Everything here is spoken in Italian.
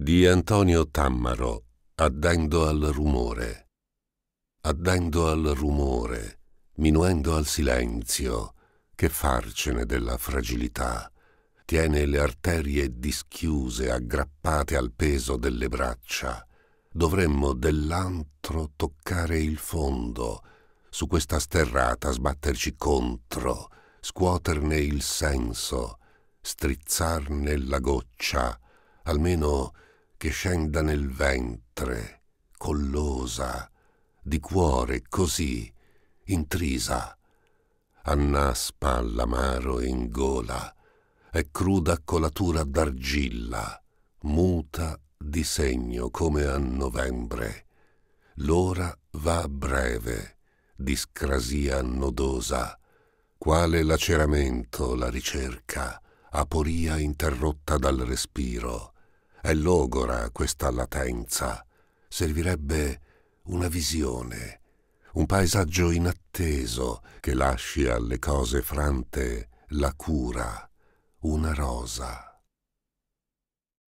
Di Antonio Tammaro, addendo al rumore. Addendo al rumore, minuendo al silenzio, che farcene della fragilità. Tiene le arterie dischiuse, aggrappate al peso delle braccia. Dovremmo dell'antro toccare il fondo, su questa sterrata sbatterci contro, scuoterne il senso, strizzarne la goccia, almeno che scenda nel ventre, collosa, di cuore così, intrisa. Annaspa l'amaro in gola, è cruda colatura d'argilla, muta di segno come a novembre. L'ora va breve, discrasia nodosa, quale laceramento la ricerca, aporia interrotta dal respiro, è logora questa latenza. Servirebbe una visione, un paesaggio inatteso che lasci alle cose frante la cura, una rosa.